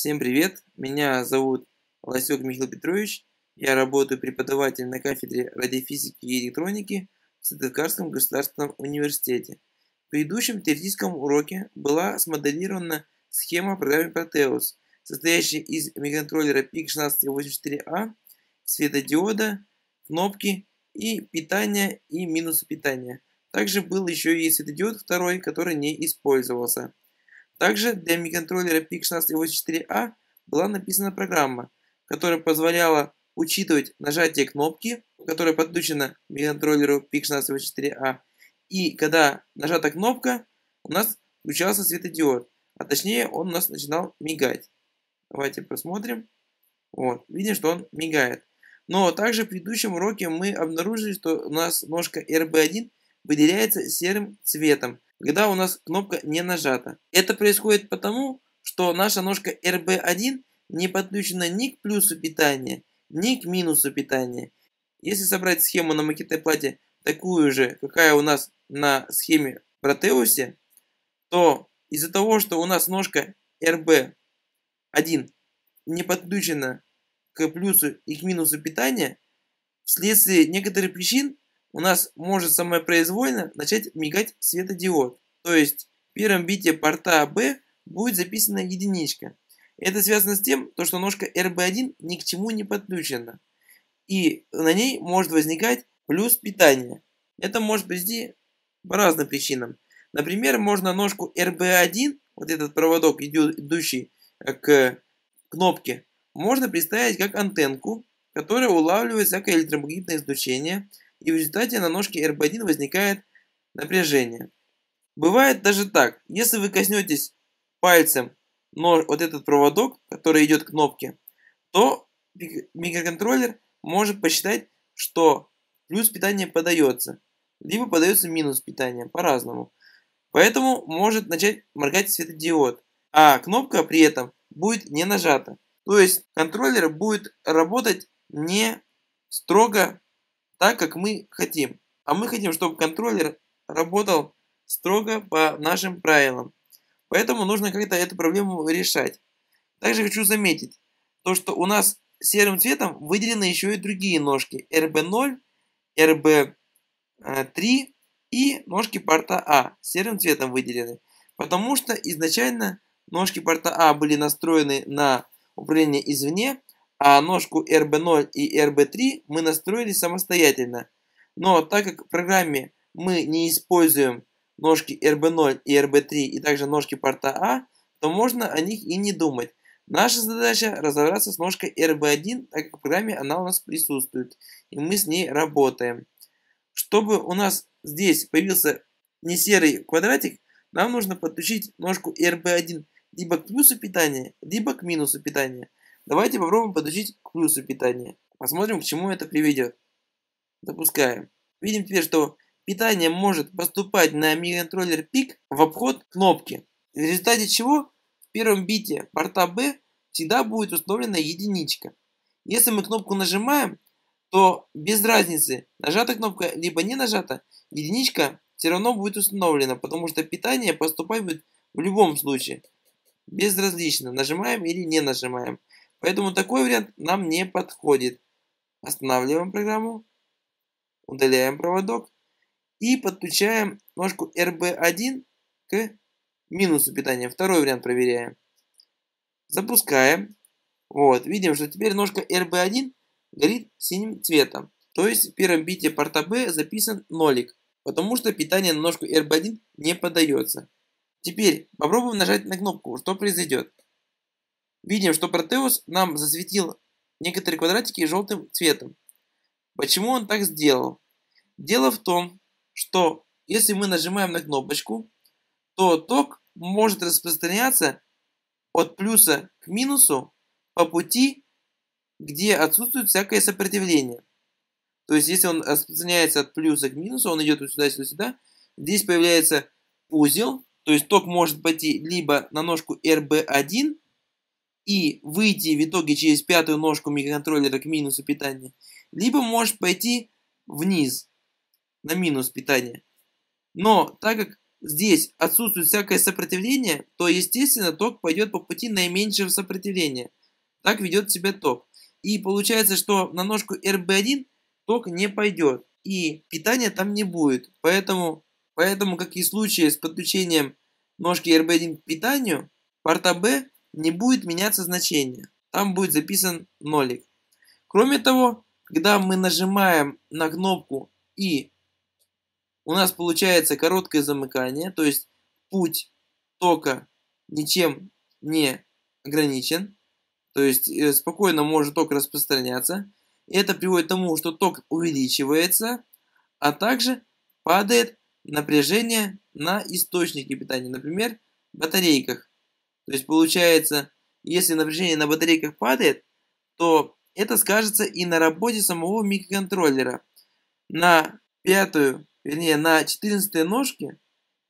Всем привет, меня зовут Лосек Михаил Петрович, я работаю преподавателем на кафедре радиофизики и электроники в Сыктывкарском государственном университете. В предыдущем теоретическом уроке была смоделирована схема программы Proteus, состоящая из микроконтроллера PIC1684A, а, светодиода, кнопки и питания и минуса питания. Также был еще и светодиод второй, который не использовался. Также для микроконтроллера PIC1684A а была написана программа, которая позволяла учитывать нажатие кнопки, которая подключена к микроконтроллеру PIC1684A, а. и когда нажата кнопка, у нас включался светодиод, а точнее он у нас начинал мигать. Давайте посмотрим. Вот, видим, что он мигает. Но также в предыдущем уроке мы обнаружили, что у нас ножка RB1 выделяется серым цветом когда у нас кнопка не нажата. Это происходит потому, что наша ножка RB1 не подключена ни к плюсу питания, ни к минусу питания. Если собрать схему на плате такую же, какая у нас на схеме Протеусе, то из-за того, что у нас ножка RB1 не подключена к плюсу и к минусу питания, вследствие некоторых причин у нас может самое произвольно начать мигать светодиод. То есть в первом бите порта B а будет записана единичка. Это связано с тем, то, что ножка RB1 ни к чему не подключена. И на ней может возникать плюс питания. Это может быть по разным причинам. Например, можно ножку RB1, вот этот проводок, идущий э, к кнопке, можно представить как антенку, которая улавливает всякое электромагнитное излучение – и в результате на ножке РБ1 возникает напряжение. Бывает даже так, если вы коснетесь пальцем но вот этот проводок, который идет к кнопке, то микроконтроллер может посчитать, что плюс питания подается, либо подается минус питания, по-разному. Поэтому может начать моргать светодиод, а кнопка при этом будет не нажата. То есть контроллер будет работать не строго так, как мы хотим. А мы хотим, чтобы контроллер работал строго по нашим правилам. Поэтому нужно как-то эту проблему решать. Также хочу заметить, то что у нас серым цветом выделены еще и другие ножки RB0, RB3 и ножки порта А серым цветом выделены. Потому что изначально ножки порта А были настроены на управление извне, а ножку RB0 и RB3 мы настроили самостоятельно. Но так как в программе мы не используем ножки RB0 и RB3 и также ножки порта А, то можно о них и не думать. Наша задача разобраться с ножкой RB1, так как в программе она у нас присутствует, и мы с ней работаем. Чтобы у нас здесь появился не серый квадратик, нам нужно подключить ножку RB1 либо к плюсу питания, либо к минусу питания. Давайте попробуем подучить к плюсу питания. Посмотрим, к чему это приведет. Запускаем. Видим теперь, что питание может поступать на микроконтроллер Пик в обход кнопки, в результате чего в первом бите порта B всегда будет установлена единичка. Если мы кнопку нажимаем, то без разницы, нажата кнопка либо не нажата, единичка все равно будет установлена, потому что питание поступать будет в любом случае. Безразлично, нажимаем или не нажимаем. Поэтому такой вариант нам не подходит. Останавливаем программу, удаляем проводок и подключаем ножку RB1 к минусу питания. Второй вариант проверяем. Запускаем. Вот, видим, что теперь ножка RB1 горит синим цветом. То есть в первом бите порта B записан нолик, потому что питание на ножку RB1 не подается. Теперь попробуем нажать на кнопку, что произойдет. Видим, что Протеус нам засветил некоторые квадратики желтым цветом. Почему он так сделал? Дело в том, что если мы нажимаем на кнопочку, то ток может распространяться от плюса к минусу по пути, где отсутствует всякое сопротивление. То есть, если он распространяется от плюса к минусу, он идет вот сюда, сюда, сюда. Здесь появляется узел, то есть ток может пойти либо на ножку RB1, и выйти в итоге через пятую ножку микроконтроллера к минусу питания, либо можешь пойти вниз на минус питания. Но так как здесь отсутствует всякое сопротивление, то естественно ток пойдет по пути наименьшего сопротивления. Так ведет себя ток. И получается, что на ножку RB1 ток не пойдет. И питания там не будет. Поэтому, поэтому как и в случае с подключением ножки RB1 к питанию, порта B не будет меняться значение. Там будет записан нолик. Кроме того, когда мы нажимаем на кнопку и у нас получается короткое замыкание, то есть путь тока ничем не ограничен, то есть э, спокойно может ток распространяться. Это приводит к тому, что ток увеличивается, а также падает напряжение на источнике питания, например, батарейках. То есть получается, если напряжение на батарейках падает, то это скажется и на работе самого микроконтроллера. На пятую, вернее, на 14 ножке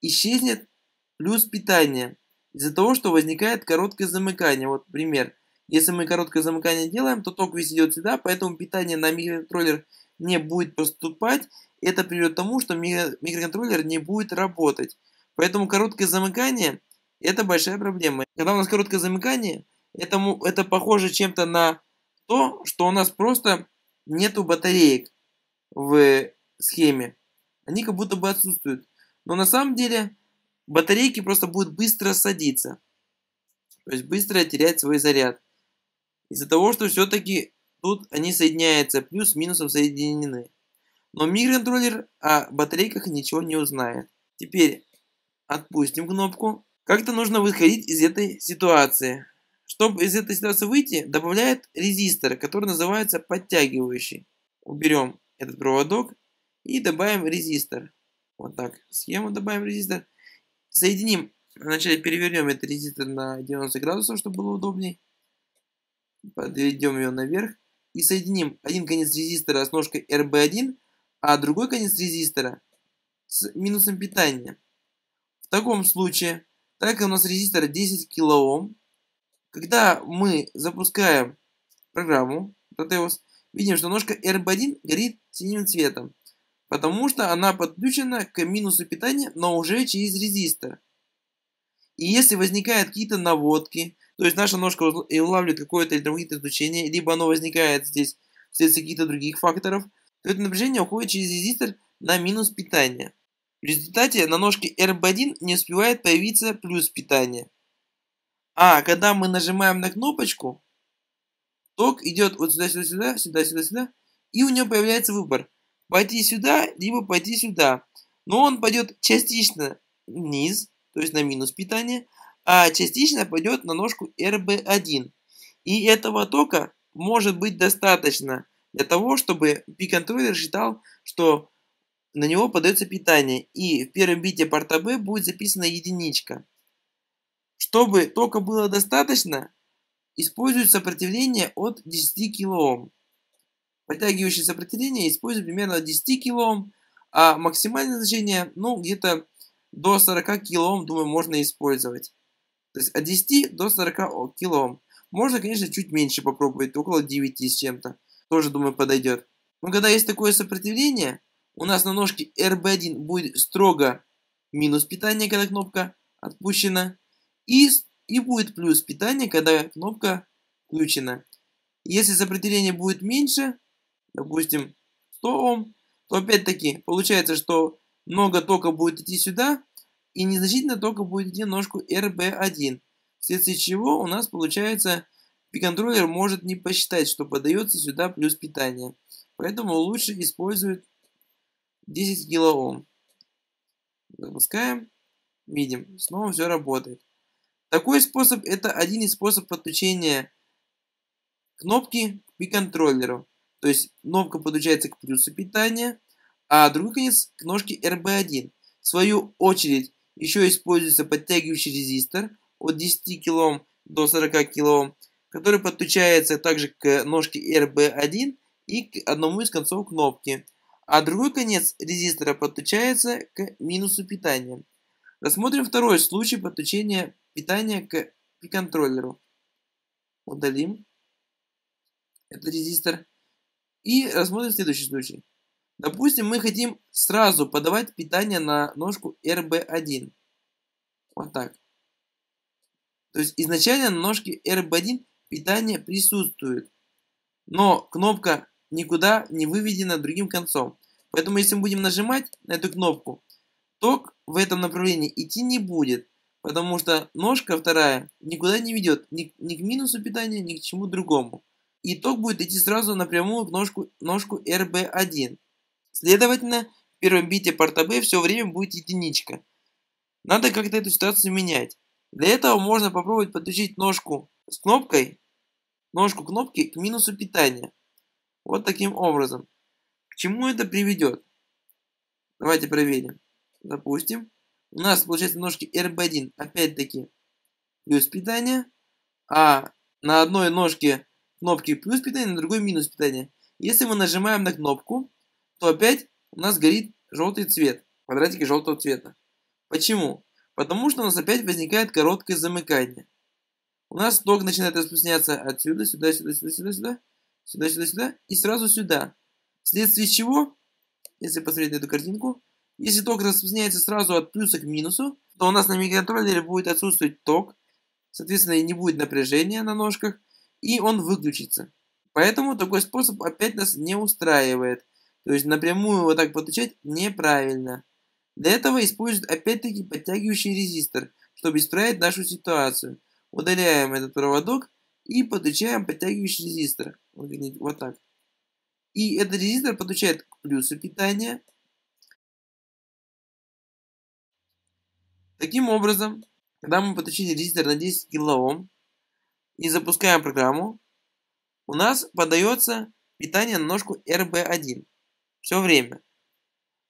исчезнет плюс питания из-за того, что возникает короткое замыкание. Вот пример. Если мы короткое замыкание делаем, то ток весь идет сюда, поэтому питание на микроконтроллер не будет поступать. Это приведет к тому, что микроконтроллер не будет работать. Поэтому короткое замыкание – это большая проблема. Когда у нас короткое замыкание, это, это похоже чем-то на то, что у нас просто нету батареек в схеме. Они как будто бы отсутствуют. Но на самом деле батарейки просто будут быстро садиться. То есть быстро терять свой заряд. Из-за того, что все-таки тут они соединяются, плюс с минусом соединены. Но микроконтроллер о батарейках ничего не узнает. Теперь отпустим кнопку как-то нужно выходить из этой ситуации. Чтобы из этой ситуации выйти, добавляет резистор, который называется подтягивающий. Уберем этот проводок и добавим резистор. Вот так, схему добавим резистор. Соединим, вначале перевернем этот резистор на 90 градусов, чтобы было удобнее. Подведем ее наверх и соединим один конец резистора с ножкой RB1, а другой конец резистора с минусом питания. В таком случае так как у нас резистор 10 килоом, когда мы запускаем программу Proteus, видим, что ножка RB1 горит синим цветом, потому что она подключена к минусу питания, но уже через резистор. И если возникают какие-то наводки, то есть наша ножка улавливает какое-то электромагнитное излучение, либо оно возникает здесь вследствие каких-то других факторов, то это напряжение уходит через резистор на минус питания. В результате на ножке RB1 не успевает появиться плюс питания. А когда мы нажимаем на кнопочку, ток идет вот сюда, сюда, сюда, сюда, сюда, сюда, и у него появляется выбор. Пойти сюда, либо пойти сюда. Но он пойдет частично вниз, то есть на минус питание, а частично пойдет на ножку RB1. И этого тока может быть достаточно для того, чтобы пик-контроллер считал, что на него подается питание, и в первом бите порта B будет записана единичка. Чтобы тока было достаточно, использует сопротивление от 10 кОм. Протягивающее сопротивление использует примерно от 10 кОм, а максимальное значение, ну, где-то до 40 кОм, думаю, можно использовать. То есть от 10 до 40 кОм. Можно, конечно, чуть меньше попробовать, около 9 с чем-то. Тоже, думаю, подойдет. Но когда есть такое сопротивление, у нас на ножке RB1 будет строго минус питание, когда кнопка отпущена. И, и будет плюс питание, когда кнопка включена. Если сопротивление будет меньше, допустим 100 Ом, то опять-таки получается, что много тока будет идти сюда, и незначительно тока будет идти ножку RB1. Вследствие чего у нас получается, пиконтроллер может не посчитать, что подается сюда плюс питание. Поэтому лучше использовать 10 килоом. Запускаем. Видим, снова все работает. Такой способ – это один из способов подключения кнопки к контроллеру То есть кнопка подключается к плюсу питания, а другой конец к ножке RB1. В свою очередь еще используется подтягивающий резистор от 10 кОм до 40 кОм, который подключается также к ножке RB1 и к одному из концов кнопки – а другой конец резистора подключается к минусу питания. Рассмотрим второй случай подключения питания к P-контроллеру. Удалим этот резистор. И рассмотрим следующий случай. Допустим, мы хотим сразу подавать питание на ножку RB1. Вот так. То есть изначально на ножке RB1 питание присутствует. Но кнопка никуда не выведена другим концом. Поэтому если мы будем нажимать на эту кнопку, ток в этом направлении идти не будет, потому что ножка вторая никуда не ведет ни, ни к минусу питания, ни к чему другому. И ток будет идти сразу напрямую к ножку, ножку RB1. Следовательно, в первом бите порта B все время будет единичка. Надо как-то эту ситуацию менять. Для этого можно попробовать подключить ножку с кнопкой, ножку кнопки к минусу питания. Вот таким образом. К чему это приведет? Давайте проверим. Запустим. У нас получается ножки RB1. Опять-таки плюс питание. А на одной ножке кнопки плюс питание, на другой минус питание. Если мы нажимаем на кнопку, то опять у нас горит желтый цвет. Квадратики желтого цвета. Почему? Потому что у нас опять возникает короткое замыкание. У нас ток начинает распространяться отсюда, сюда, сюда, сюда, сюда, сюда сюда, сюда, сюда и сразу сюда. Вследствие чего, если посмотреть на эту картинку, если ток распространяется сразу от плюса к минусу, то у нас на микроконтроллере будет отсутствовать ток, соответственно, и не будет напряжения на ножках, и он выключится. Поэтому такой способ опять нас не устраивает. То есть напрямую вот так подключать неправильно. Для этого используют опять-таки подтягивающий резистор, чтобы исправить нашу ситуацию. Удаляем этот проводок и подключаем подтягивающий резистор. Вот так. И этот резистор подключает к плюсу питания. Таким образом, когда мы подключили резистор на 10 кОм и запускаем программу, у нас подается питание на ножку RB1 все время.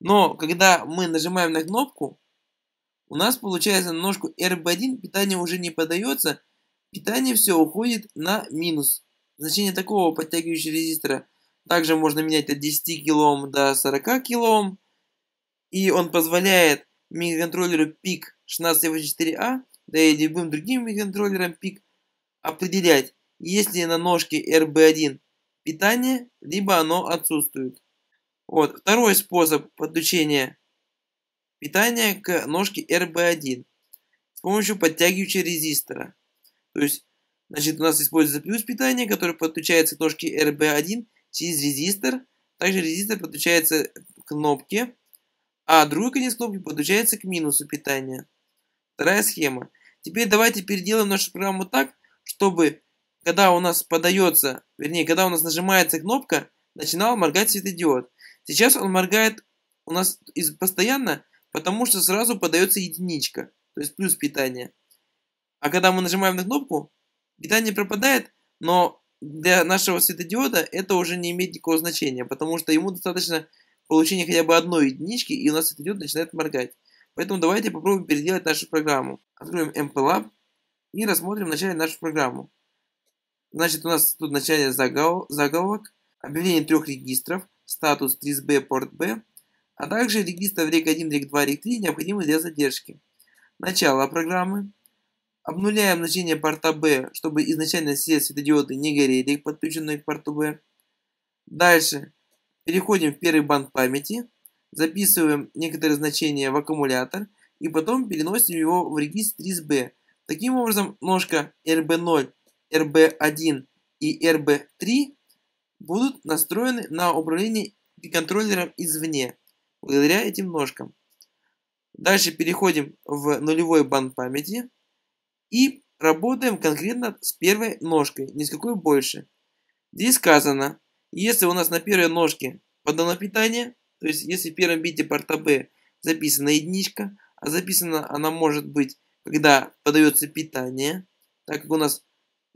Но когда мы нажимаем на кнопку, у нас получается на ножку RB1 питание уже не подается, питание все уходит на минус. Значение такого подтягивающего резистора также можно менять от 10 кОм до 40 кОм. И он позволяет микроконтроллеру PIC 1684 А да и любым другим микроконтроллерам PIC, определять, есть ли на ножке RB1 питание, либо оно отсутствует. Вот. Второй способ подключения питания к ножке RB1 с помощью подтягивающего резистора. То есть, значит, у нас используется плюс питания, который подключается к ножке RB1 через резистор. Также резистор подключается к кнопке, а другой конец кнопки подключается к минусу питания. Вторая схема. Теперь давайте переделаем нашу программу так, чтобы когда у нас подается, вернее, когда у нас нажимается кнопка, начинал моргать светодиод. Сейчас он моргает у нас постоянно, потому что сразу подается единичка, то есть плюс питания. А когда мы нажимаем на кнопку, питание пропадает, но для нашего светодиода это уже не имеет никакого значения, потому что ему достаточно получения хотя бы одной единички, и у нас светодиод начинает моргать. Поэтому давайте попробуем переделать нашу программу. Откроем MPLab и рассмотрим вначале нашу программу. Значит, у нас тут вначале заголовок, объявление трех регистров, статус 3SB, порт B, а также регистр рек 1, рек 2, рек 3, необходимый для задержки. Начало программы, Обнуляем значение порта B, чтобы изначально все светодиоды не горели, подключенные к порту B. Дальше переходим в первый банк памяти, записываем некоторые значения в аккумулятор и потом переносим его в регистр 3 B. Таким образом, ножка RB0, RB1 и RB3 будут настроены на управление контроллером извне, благодаря этим ножкам. Дальше переходим в нулевой банк памяти, и работаем конкретно с первой ножкой, ни с какой больше. Здесь сказано, если у нас на первой ножке подано питание, то есть если в первом бите порта B записана единичка, а записана она может быть, когда подается питание, так как у нас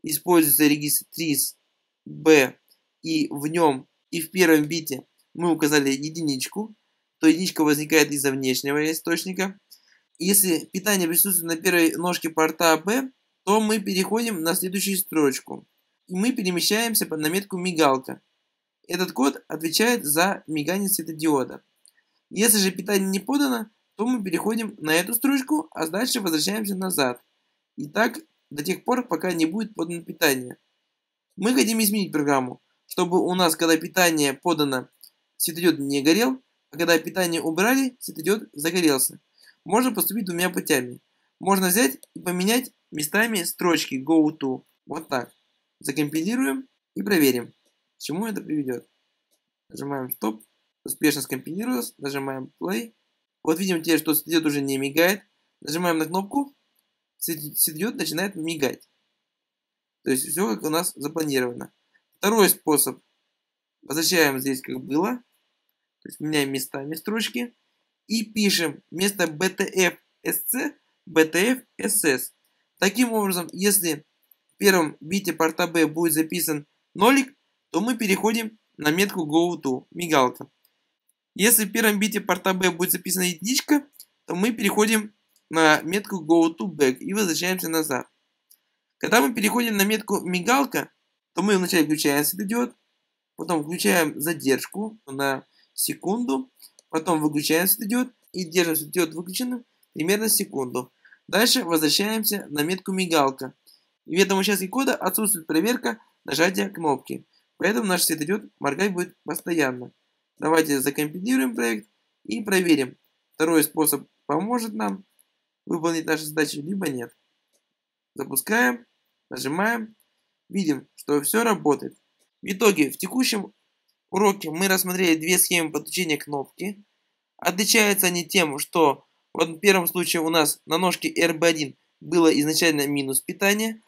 используется регистр ТРИС Б, и в нем, и в первом бите мы указали единичку, то единичка возникает из-за внешнего источника, если питание присутствует на первой ножке порта B, а то мы переходим на следующую строчку. И мы перемещаемся под наметку «Мигалка». Этот код отвечает за мигание светодиода. Если же питание не подано, то мы переходим на эту строчку, а дальше возвращаемся назад. И так до тех пор, пока не будет подано питание. Мы хотим изменить программу, чтобы у нас, когда питание подано, светодиод не горел, а когда питание убрали, светодиод загорелся можно поступить двумя путями. Можно взять и поменять местами строчки go to. Вот так. Закомпилируем и проверим, к чему это приведет. Нажимаем стоп. Успешно скомпилировалось. Нажимаем play. Вот видим теперь, что светодиод уже не мигает. Нажимаем на кнопку. Светодиод начинает мигать. То есть все как у нас запланировано. Второй способ. Возвращаем здесь как было. То есть меняем местами строчки и пишем вместо btf sc btf ss. Таким образом, если в первом бите порта B будет записан нолик, то мы переходим на метку goto мигалка. Если в первом бите порта B будет записана единичка, то мы переходим на метку go back и возвращаемся назад. Когда мы переходим на метку мигалка, то мы вначале включаем этот потом включаем задержку на секунду Потом выключаем светодиод и держим светодиод выключенным примерно секунду. Дальше возвращаемся на метку мигалка. в этом участке кода отсутствует проверка нажатия кнопки. Поэтому наш светодиод моргать будет постоянно. Давайте закомпилируем проект и проверим. Второй способ поможет нам выполнить нашу задачу либо нет. Запускаем, нажимаем. Видим, что все работает. В итоге в текущем уроке мы рассмотрели две схемы подключения кнопки. Отличаются они тем, что в первом случае у нас на ножке RB1 было изначально минус питание,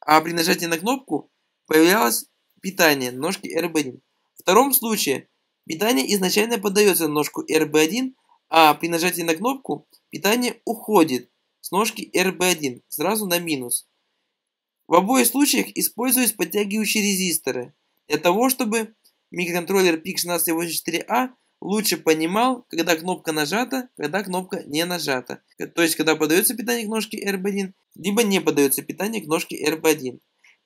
а при нажатии на кнопку появлялось питание ножки RB1. В втором случае питание изначально подается на ножку RB1, а при нажатии на кнопку питание уходит с ножки RB1 сразу на минус. В обоих случаях используются подтягивающие резисторы для того, чтобы микроконтроллер PIX1684A а. лучше понимал, когда кнопка нажата, когда кнопка не нажата. То есть, когда подается питание к ножке RB1, либо не подается питание к ножке RB1.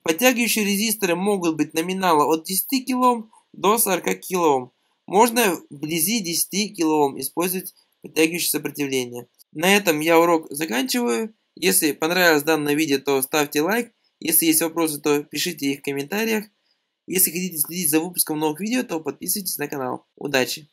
Подтягивающие резисторы могут быть номинала от 10 кОм до 40 кОм. Можно вблизи 10 кОм использовать подтягивающее сопротивление. На этом я урок заканчиваю. Если понравилось данное видео, то ставьте лайк. Если есть вопросы, то пишите их в комментариях. Если хотите следить за выпуском новых видео, то подписывайтесь на канал. Удачи!